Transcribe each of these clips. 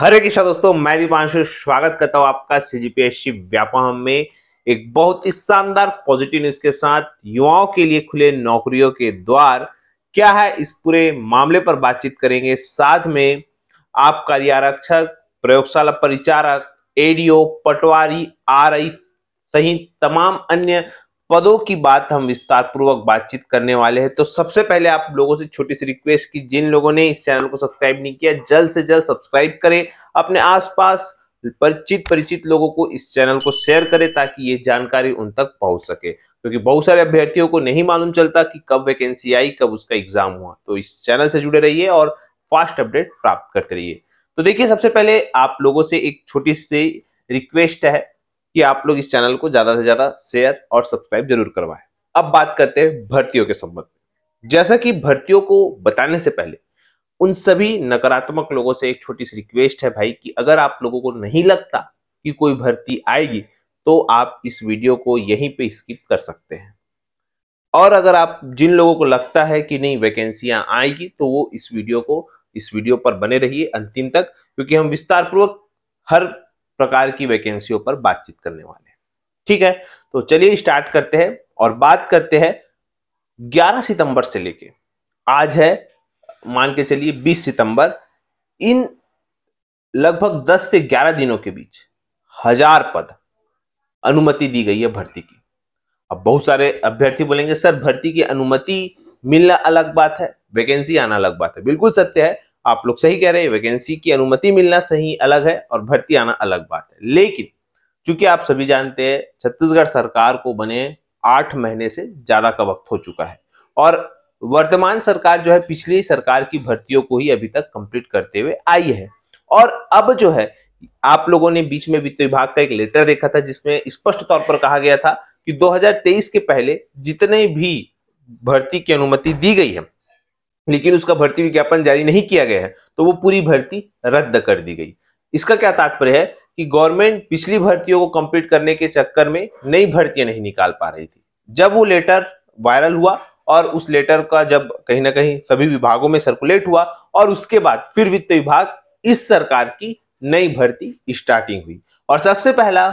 हरे कृष्णा दोस्तों मैं दीपांशु स्वागत करता हूं आपका सीजीपीएससी व्यापम में एक बहुत ही शानदार पॉजिटिव न्यूज के साथ युवाओं के लिए खुले नौकरियों के द्वार क्या है इस पूरे मामले पर बातचीत करेंगे साथ में आप कार्यारक्षक प्रयोगशाला परिचारक एडीओ पटवारी आर सहित तमाम अन्य पदों की बात हम विस्तार पूर्वक बातचीत करने वाले हैं तो सबसे पहले आप लोगों से छोटी सी रिक्वेस्ट की जिन लोगों ने इस चैनल को सब्सक्राइब नहीं किया जल्द से जल्द सब्सक्राइब करें अपने आसपास परिचित परिचित लोगों को इस चैनल को शेयर करें ताकि ये जानकारी उन तक पहुंच सके क्योंकि बहुत सारे अभ्यर्थियों को नहीं मालूम चलता कि कब वैकेंसी आई कब उसका एग्जाम हुआ तो इस चैनल से जुड़े रहिए और फास्ट अपडेट प्राप्त करते रहिए तो देखिए सबसे पहले आप लोगों से एक छोटी सी रिक्वेस्ट है कि आप लोग इस चैनल को ज्यादा से ज्यादा शेयर और सब्सक्राइब जरूर करवाएं अब बात करते हैं भर्तियों के संबंध में जैसा कि भर्तियों को बताने से पहले उन सभी नकारात्मक लोगों से एक छोटी सी रिक्वेस्ट है भाई कि अगर आप लोगों को नहीं लगता कि कोई भर्ती आएगी तो आप इस वीडियो को यहीं पे स्किप कर सकते हैं और अगर आप जिन लोगों को लगता है कि नहीं वैकेंसियां आएगी तो वो इस वीडियो को इस वीडियो पर बने रहिए अंतिम तक क्योंकि हम विस्तार पूर्वक हर प्रकार की वैकेंसियों पर बातचीत करने वाले हैं ठीक है तो चलिए स्टार्ट करते हैं और बात करते हैं 11 सितंबर से लेके आज है मान के चलिए 20 सितंबर इन लगभग 10 से 11 दिनों के बीच हजार पद अनुमति दी गई है भर्ती की अब बहुत सारे अभ्यर्थी बोलेंगे सर भर्ती की अनुमति मिलना अलग बात है वैकेंसी आना अलग बात है बिल्कुल सत्य है आप लोग सही कह रहे हैं वैकेंसी की अनुमति मिलना सही अलग है और भर्ती आना अलग बात है लेकिन चूंकि आप सभी जानते हैं छत्तीसगढ़ सरकार को बने आठ महीने से ज्यादा का वक्त हो चुका है और वर्तमान सरकार जो है पिछली सरकार की भर्तियों को ही अभी तक कंप्लीट करते हुए आई है और अब जो है आप लोगों ने बीच में वित्त विभाग का एक लेटर देखा था जिसमें स्पष्ट तौर पर कहा गया था कि 2023 के पहले जितने भी भर्ती की अनुमति दी गई है लेकिन उसका भर्ती विज्ञापन जारी नहीं किया गया है तो वो पूरी भर्ती रद्द कर दी गई इसका क्या तात्पर्य है कि गवर्नमेंट पिछली भर्तियों को कंप्लीट करने के चक्कर में नई भर्तियां नहीं निकाल पा रही थी जब वो लेटर वायरल हुआ और उस लेटर का जब कहीं ना कहीं सभी विभागों में सर्कुलेट हुआ और उसके बाद फिर वित्त विभाग इस सरकार की नई भर्ती स्टार्टिंग हुई और सबसे पहला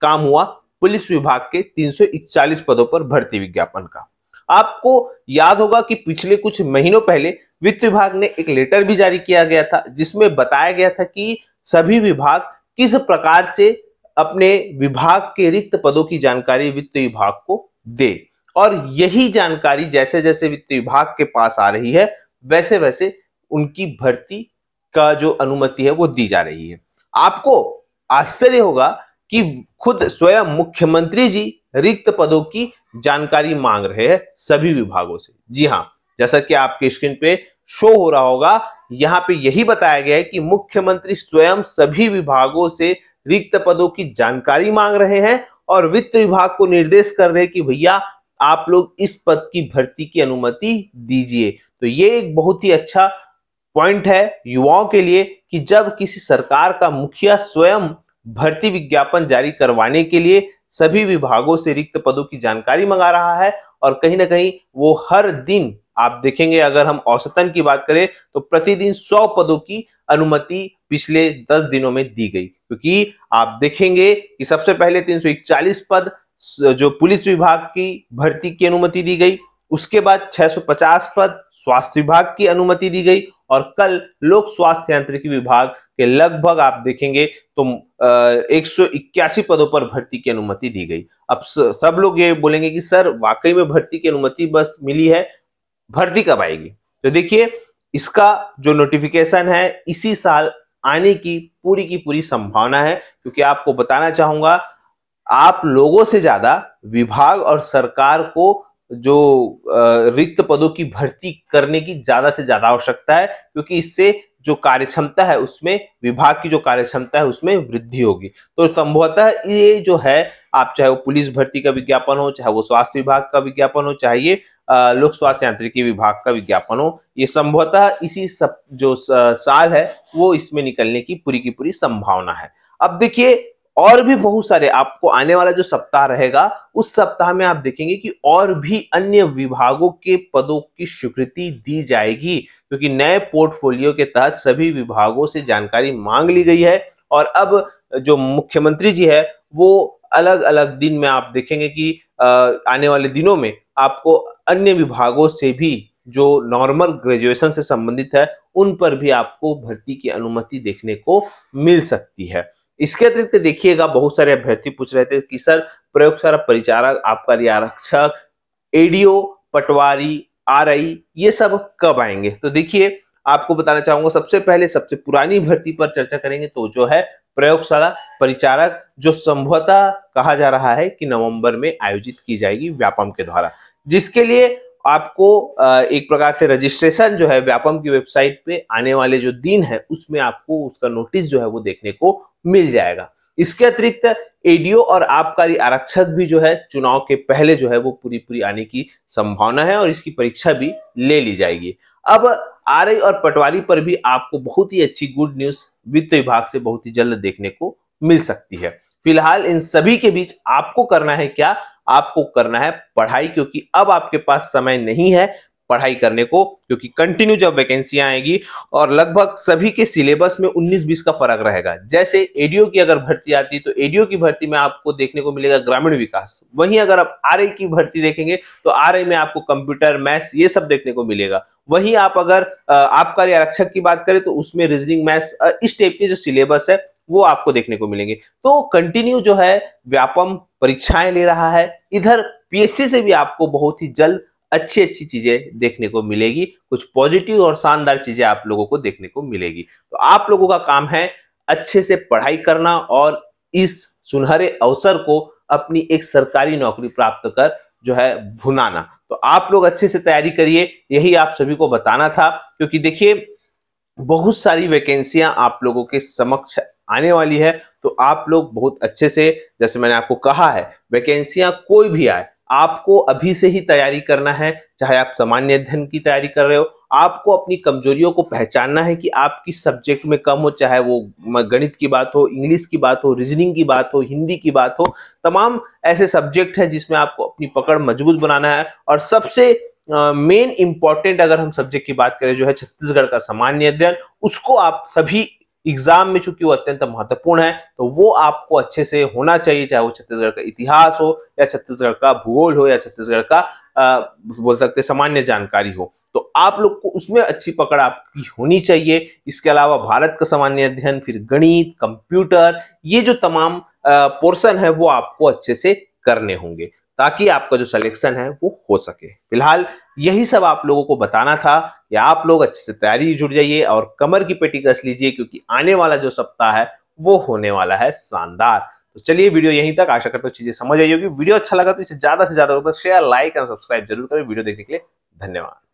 काम हुआ पुलिस विभाग के 341 पदों पर भर्ती विज्ञापन का आपको याद होगा कि पिछले कुछ महीनों पहले वित्त विभाग ने एक लेटर भी जारी किया गया था जिसमें बताया गया था कि सभी विभाग किस प्रकार से अपने विभाग के रिक्त पदों की जानकारी वित्त विभाग को दे और यही जानकारी जैसे जैसे वित्त विभाग के पास आ रही है वैसे वैसे उनकी भर्ती का जो अनुमति है वो दी जा रही है आपको आश्चर्य होगा कि खुद स्वयं मुख्यमंत्री जी रिक्त पदों की जानकारी मांग रहे हैं सभी विभागों से जी हाँ जैसा कि आपके स्क्रीन पे शो हो रहा होगा यहाँ पे यही बताया गया है कि मुख्यमंत्री स्वयं सभी विभागों से रिक्त पदों की जानकारी मांग रहे हैं और वित्त विभाग को निर्देश कर रहे हैं कि भैया आप लोग इस पद की भर्ती की अनुमति दीजिए तो ये एक बहुत ही अच्छा पॉइंट है युवाओं के लिए कि जब किसी सरकार का मुखिया स्वयं भर्ती विज्ञापन जारी करवाने के लिए सभी विभागों से रिक्त पदों की जानकारी मंगा रहा है और कहीं ना कहीं वो हर दिन आप देखेंगे अगर हम औसतन की बात करें तो प्रतिदिन 100 पदों की अनुमति पिछले 10 दिनों में दी गई क्योंकि आप देखेंगे कि सबसे पहले तीन पद जो पुलिस विभाग की भर्ती की अनुमति दी गई उसके बाद 650 पद स्वास्थ्य विभाग की अनुमति दी गई और कल लोक स्वास्थ्य यांत्रिकी विभाग के लगभग आप देखेंगे तो एक पदों पर भर्ती की अनुमति दी गई अब सब लोग ये बोलेंगे कि सर वाकई में भर्ती की अनुमति बस मिली है भर्ती कब आएगी तो देखिए इसका जो नोटिफिकेशन है इसी साल आने की पूरी की पूरी संभावना है क्योंकि आपको बताना चाहूंगा आप लोगों से ज्यादा विभाग और सरकार को जो रिक्त पदों की भर्ती करने की ज्यादा से ज्यादा आवश्यकता है क्योंकि इससे जो कार्यक्षमता है उसमें विभाग की जो कार्य क्षमता है उसमें वृद्धि होगी तो संभवतः ये जो है आप चाहे वो पुलिस भर्ती का विज्ञापन हो चाहे वो स्वास्थ्य विभाग का विज्ञापन हो चाहे ये लोक स्वास्थ्य यांत्रिकी विभाग का विज्ञापन हो ये संभवतः इसी सब जो साल है वो इसमें निकलने की पूरी की पूरी संभावना है अब देखिए और भी बहुत सारे आपको आने वाला जो सप्ताह रहेगा उस सप्ताह में आप देखेंगे कि और भी अन्य विभागों के पदों की स्वीकृति दी जाएगी क्योंकि नए पोर्टफोलियो के तहत सभी विभागों से जानकारी मांग ली गई है और अब जो मुख्यमंत्री जी है वो अलग अलग दिन में आप देखेंगे कि आने वाले दिनों में आपको अन्य विभागों से भी जो नॉर्मल ग्रेजुएशन से संबंधित है उन पर भी आपको भर्ती की अनुमति देखने को मिल सकती है इसके अतिरिक्त देखिएगा बहुत सारे अभ्यर्थी पूछ रहे थे कि सर प्रयोगशाला परिचारक आबकारी आरक्षक एडीओ पटवारी आर ये सब कब आएंगे तो देखिए आपको बताना चाहूंगा सबसे पहले सबसे पुरानी भर्ती पर चर्चा करेंगे तो जो है प्रयोगशाला परिचारक जो संभवतः कहा जा रहा है कि नवंबर में आयोजित की जाएगी व्यापम के द्वारा जिसके लिए आपको एक प्रकार से रजिस्ट्रेशन जो है व्यापम की वेबसाइट पे आने वाले जो दिन है उसमें आपको उसका नोटिस जो है वो देखने को मिल जाएगा इसके अतिरिक्त एडीओ और आबकारी आरक्षक भी जो है चुनाव के पहले जो है वो पूरी पूरी आने की संभावना है और इसकी परीक्षा भी ले ली जाएगी अब आरई और पटवारी पर भी आपको बहुत ही अच्छी गुड न्यूज वित्त विभाग से बहुत ही जल्द देखने को मिल सकती है फिलहाल इन सभी के बीच आपको करना है क्या आपको करना है पढ़ाई क्योंकि अब आपके पास समय नहीं है पढ़ाई करने को क्योंकि कंटिन्यू जब वैकेंसियां आएगी और लगभग सभी के सिलेबस में 19-20 का फर्क रहेगा जैसे एडीओ की अगर भर्ती आती है तो एडीओ की भर्ती में आपको देखने को मिलेगा ग्रामीण विकास वहीं अगर आप आर की भर्ती देखेंगे तो आर में आपको कंप्यूटर मैथ्स ये सब देखने को मिलेगा वहीं आप अगर आपका आरक्षक की बात करें तो उसमें रीजनिंग मैथ्स इस टाइप के जो सिलेबस है वो आपको देखने को मिलेंगे तो कंटिन्यू जो है व्यापम परीक्षाएं ले रहा है इधर पीएससी से भी आपको बहुत ही जल्द अच्छी अच्छी चीजें देखने को मिलेगी कुछ पॉजिटिव और शानदार चीजें आप लोगों को देखने को मिलेगी तो आप लोगों का काम है अच्छे से पढ़ाई करना और इस सुनहरे अवसर को अपनी एक सरकारी नौकरी प्राप्त कर जो है भुनाना तो आप लोग अच्छे से तैयारी करिए यही आप सभी को बताना था क्योंकि देखिए बहुत सारी वैकेंसियां आप लोगों के समक्ष आने वाली है तो आप लोग बहुत अच्छे से जैसे मैंने आपको कहा है वैकेंसियां कोई भी आए आपको अभी से ही तैयारी करना है चाहे आप सामान्य अध्ययन की तैयारी कर रहे हो आपको अपनी कमजोरियों को पहचानना है कि आप किस सब्जेक्ट में कम हो चाहे वो गणित की बात हो इंग्लिश की बात हो रीजनिंग की बात हो हिंदी की बात हो तमाम ऐसे सब्जेक्ट है जिसमें आपको अपनी पकड़ मजबूत बनाना है और सबसे मेन इंपॉर्टेंट अगर हम सब्जेक्ट की बात करें जो है छत्तीसगढ़ का सामान्य अध्ययन उसको आप सभी एग्जाम में चूंकि वो अत्यंत महत्वपूर्ण है तो वो आपको अच्छे से होना चाहिए चाहे वो छत्तीसगढ़ का इतिहास हो या छत्तीसगढ़ का भूगोल हो या छत्तीसगढ़ का आ, बोल सकते सामान्य जानकारी हो तो आप लोग को उसमें अच्छी पकड़ आपकी होनी चाहिए इसके अलावा भारत का सामान्य अध्ययन फिर गणित कंप्यूटर ये जो तमाम पोर्सन है वो आपको अच्छे से करने होंगे ताकि आपका जो सिलेक्शन है वो हो सके फिलहाल यही सब आप लोगों को बताना था कि आप लोग अच्छे से तैयारी जुड़ जाइए और कमर की पेटी कस लीजिए क्योंकि आने वाला जो सप्ताह है वो होने वाला है शानदार तो चलिए वीडियो यहीं तक आशा करता हूँ चीजें समझ आई होगी वीडियो अच्छा लगा तो इसे ज्यादा से ज्यादा लोगों शेयर लाइक एंड सब्सक्राइब जरूर करें वीडियो देखने के लिए धन्यवाद